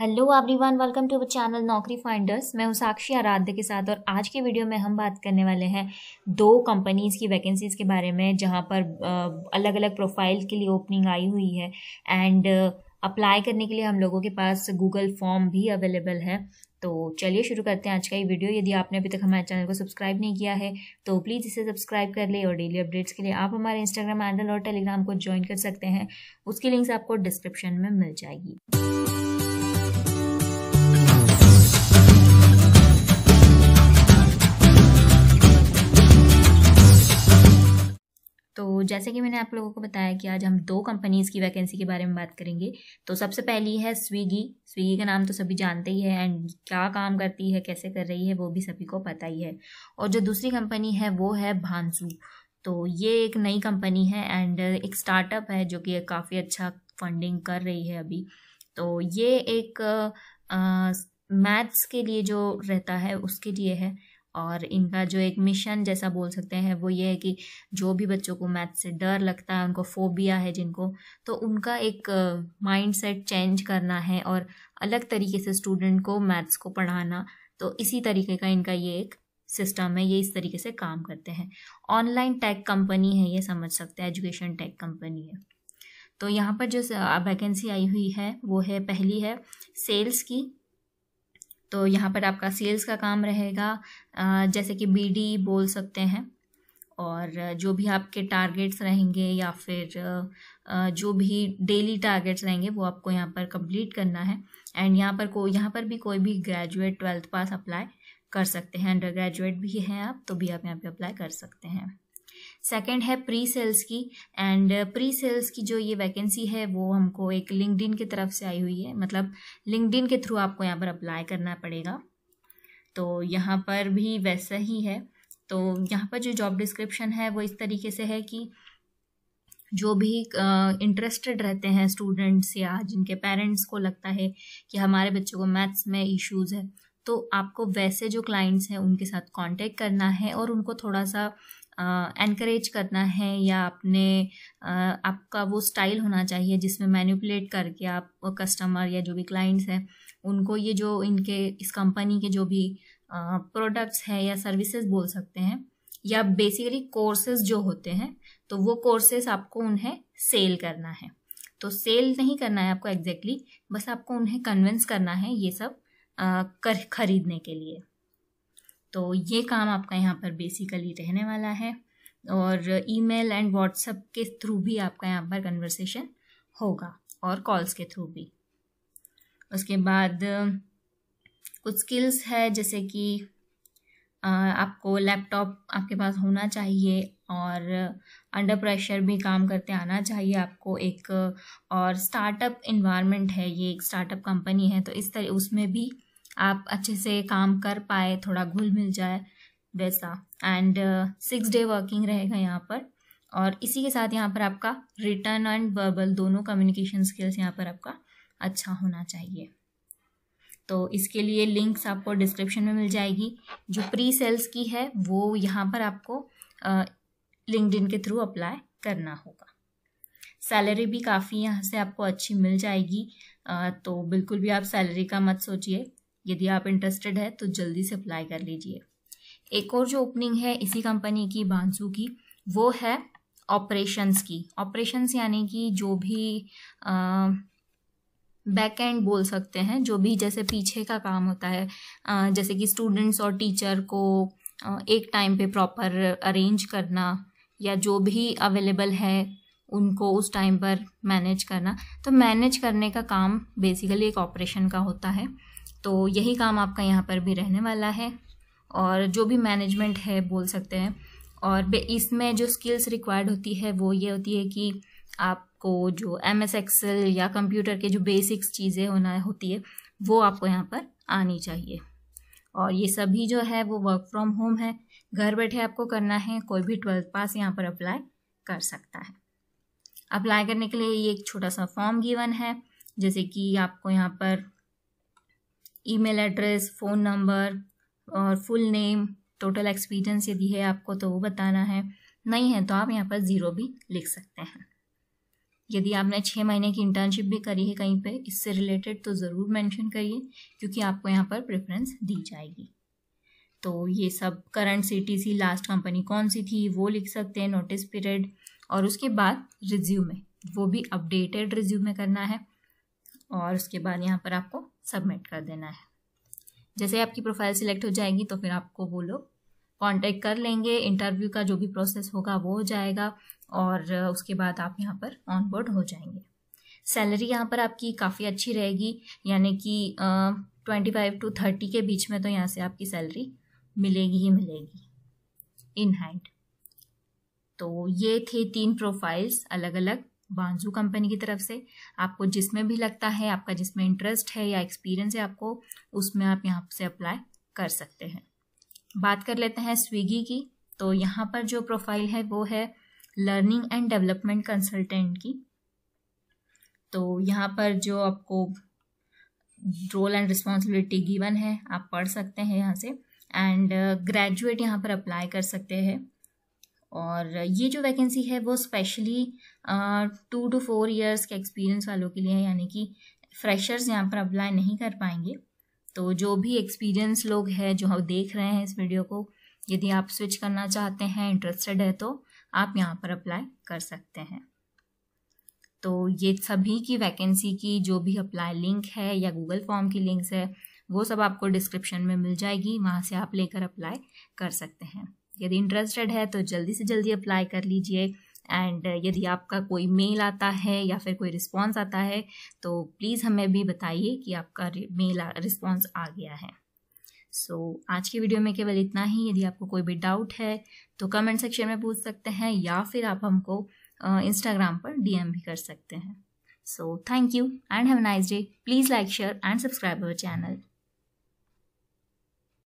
hello everyone welcome to our channel Naukri finders मैं हूँ साक्षी आराध्य के साथ और आज के वीडियो में हम बात करने वाले हैं दो कंपनीज़ की वैकेंसीज के बारे में जहाँ पर अलग अलग प्रोफाइल के लिए ओपनिंग आई हुई है एंड अप्लाई करने के लिए हम लोगों के पास गूगल फॉर्म भी अवेलेबल है तो चलिए शुरू करते हैं आज का ये वीडियो यदि आपने अभी तक हमारे चैनल को सब्सक्राइब नहीं किया है तो प्लीज़ इसे सब्सक्राइब कर ले और डेली अपडेट्स के लिए आप हमारे इंस्टाग्राम हैंडल और टेलीग्राम को ज्वाइन कर सकते हैं उसकी लिंक्स आपको डिस्क्रिप्शन में मिल जाएगी तो जैसे कि मैंने आप लोगों को बताया कि आज हम दो कंपनीज़ की वैकेंसी के बारे में बात करेंगे तो सबसे पहली है स्विगी स्विगी का नाम तो सभी जानते ही है एंड क्या काम करती है कैसे कर रही है वो भी सभी को पता ही है और जो दूसरी कंपनी है वो है भांसू तो ये एक नई कंपनी है एंड एक स्टार्टअप है जो कि काफ़ी अच्छा फंडिंग कर रही है अभी तो ये एक मैथ्स के लिए जो रहता है उसके लिए है और इनका जो एक मिशन जैसा बोल सकते हैं वो ये है कि जो भी बच्चों को मैथ से डर लगता है उनको फोबिया है जिनको तो उनका एक माइंड सेट चेंज करना है और अलग तरीके से स्टूडेंट को मैथ्स को पढ़ाना तो इसी तरीके का इनका ये एक सिस्टम है ये इस तरीके से काम करते हैं ऑनलाइन टेक कंपनी है ये समझ सकते हैं एजुकेशन टेक कंपनी है तो यहाँ पर जो वैकेंसी आई हुई है वो है पहली है सेल्स की तो यहाँ पर आपका सेल्स का काम रहेगा जैसे कि बीडी बोल सकते हैं और जो भी आपके टारगेट्स रहेंगे या फिर जो भी डेली टारगेट्स रहेंगे वो आपको यहाँ पर कंप्लीट करना है एंड यहाँ पर को यहाँ पर भी कोई भी ग्रेजुएट ट्वेल्थ पास अप्लाई कर सकते हैं अंडर ग्रेजुएट भी हैं आप तो भी आप यहाँ पे अप्लाई कर सकते हैं सेकंड है प्री सेल्स की एंड प्री सेल्स की जो ये वैकेंसी है वो हमको एक लिंकडिन की तरफ से आई हुई है मतलब इन के थ्रू आपको यहाँ पर अप्लाई करना पड़ेगा तो यहाँ पर भी वैसा ही है तो यहाँ पर जो जॉब डिस्क्रिप्शन है वो इस तरीके से है कि जो भी इंटरेस्टेड uh, रहते हैं स्टूडेंट्स या जिनके पेरेंट्स को लगता है कि हमारे बच्चों को मैथ्स में इश्यूज है तो आपको वैसे जो क्लाइंट्स हैं उनके साथ कांटेक्ट करना है और उनको थोड़ा सा एनकरेज करना है या आपने आपका वो स्टाइल होना चाहिए जिसमें मैनिपुलेट करके आप कस्टमर या जो भी क्लाइंट्स हैं उनको ये जो इनके इस कंपनी के जो भी प्रोडक्ट्स हैं या सर्विसेज बोल सकते हैं या बेसिकली कोर्सेज जो होते हैं तो वो कोर्सेज आपको उन्हें सेल करना है तो सेल नहीं करना है आपको एग्जैक्टली exactly, बस आपको उन्हें कन्विंस करना है ये सब आ, कर खरीदने के लिए तो ये काम आपका यहाँ पर बेसिकली रहने वाला है और ईमेल एंड व्हाट्सएप के थ्रू भी आपका यहाँ पर कन्वर्सेशन होगा और कॉल्स के थ्रू भी उसके बाद कुछ स्किल्स है जैसे कि आपको लैपटॉप आपके पास होना चाहिए और अंडर प्रेशर भी काम करते आना चाहिए आपको एक और स्टार्टअप इन्वायरमेंट है ये एक स्टार्टअप कंपनी है तो इस तरह उसमें भी आप अच्छे से काम कर पाए थोड़ा घुल मिल जाए वैसा एंड सिक्स डे वर्किंग रहेगा यहाँ पर और इसी के साथ यहाँ पर आपका रिटर्न एंड वर्बल दोनों कम्युनिकेशन स्किल्स यहाँ पर आपका अच्छा होना चाहिए तो इसके लिए लिंक्स आपको डिस्क्रिप्शन में मिल जाएगी जो प्री सेल्स की है वो यहाँ पर आपको लिंकड uh, के थ्रू अप्लाई करना होगा सैलरी भी काफ़ी यहाँ से आपको अच्छी मिल जाएगी uh, तो बिल्कुल भी आप सैलरी का मत सोचिए यदि आप इंटरेस्टेड है तो जल्दी से अप्लाई कर लीजिए एक और जो ओपनिंग है इसी कंपनी की बांसू की वो है ऑपरेशंस की ऑपरेशंस यानी कि जो भी बैक एंड बोल सकते हैं जो भी जैसे पीछे का काम होता है आ, जैसे कि स्टूडेंट्स और टीचर को आ, एक टाइम पे प्रॉपर अरेंज करना या जो भी अवेलेबल है उनको उस टाइम पर मैनेज करना तो मैनेज करने का काम बेसिकली एक ऑपरेशन का होता है तो यही काम आपका यहाँ पर भी रहने वाला है और जो भी मैनेजमेंट है बोल सकते हैं और इसमें जो स्किल्स रिक्वायर्ड होती है वो ये होती है कि आपको जो एम एस एक्सल या कंप्यूटर के जो बेसिक्स चीज़ें होना होती है वो आपको यहाँ पर आनी चाहिए और ये सभी जो है वो वर्क फ्रॉम होम है घर बैठे आपको करना है कोई भी ट्वेल्थ पास यहाँ पर अप्लाई कर सकता है अप्लाई करने के लिए ये एक छोटा सा फॉर्म गिवन है जैसे कि आपको यहाँ पर ईमेल एड्रेस फ़ोन नंबर और फुल नेम टोटल एक्सपीरियंस यदि है आपको तो वो बताना है नहीं है तो आप यहाँ पर ज़ीरो भी लिख सकते हैं यदि आपने छः महीने की इंटर्नशिप भी करी है कहीं पे इससे रिलेटेड तो ज़रूर मेंशन करिए क्योंकि आपको यहाँ पर प्रेफरेंस दी जाएगी तो ये सब करंट सी लास्ट कंपनी कौन सी थी वो लिख सकते हैं नोटिस पीरियड और उसके बाद रिज्यूमे वो भी अपडेटेड रिज्यूमे करना है और उसके बाद यहाँ पर आपको सबमिट कर देना है जैसे आपकी प्रोफाइल सिलेक्ट हो जाएगी तो फिर आपको वो लोग कॉन्टेक्ट कर लेंगे इंटरव्यू का जो भी प्रोसेस होगा वो हो जाएगा और उसके बाद आप यहाँ पर ऑन बोर्ड हो जाएंगे सैलरी यहाँ पर आपकी काफ़ी अच्छी रहेगी यानी कि ट्वेंटी फाइव टू थर्टी के बीच में तो यहाँ से आपकी सैलरी मिलेगी ही मिलेगी इन हैंड तो ये थे तीन प्रोफाइल्स अलग अलग बांजू कंपनी की तरफ से आपको जिसमें भी लगता है आपका जिसमें इंटरेस्ट है या एक्सपीरियंस है आपको उसमें आप यहाँ से अप्लाई कर सकते हैं बात कर लेते हैं स्विगी की तो यहाँ पर जो प्रोफाइल है वो है लर्निंग एंड डेवलपमेंट कंसल्टेंट की तो यहाँ पर जो आपको रोल एंड रिस्पॉन्सिबिलिटी गिवन है आप पढ़ सकते हैं यहाँ से एंड ग्रेजुएट uh, यहाँ पर अप्लाई कर सकते हैं और ये जो वैकेंसी है वो specially two two four years के एक्सपीरियंस वालों के लिए है यानी कि फ्रेशर्स यहाँ पर अप्लाई नहीं कर पाएंगे तो जो भी एक्सपीरियंस लोग हैं जो हम देख रहे हैं इस वीडियो को यदि आप स्विच करना चाहते हैं इंटरेस्टेड है तो आप यहाँ पर अप्लाई कर सकते हैं तो ये सभी की वैकेंसी की जो भी अप्लाई लिंक है या गूगल फॉर्म की लिंक्स है वो सब आपको डिस्क्रिप्शन में मिल जाएगी वहाँ से आप लेकर अप्लाई कर सकते हैं यदि इंटरेस्टेड है तो जल्दी से जल्दी अप्लाई कर लीजिए एंड uh, यदि आपका कोई मेल आता है या फिर कोई रिस्पांस आता है तो प्लीज़ हमें भी बताइए कि आपका मेल रिस्पांस uh, आ गया है सो so, आज की वीडियो में केवल इतना ही यदि आपको कोई भी डाउट है तो कमेंट सेक्शन में पूछ सकते हैं या फिर आप हमको इंस्टाग्राम uh, पर डी भी कर सकते हैं so thank you and have nice day please like share and subscribe our channel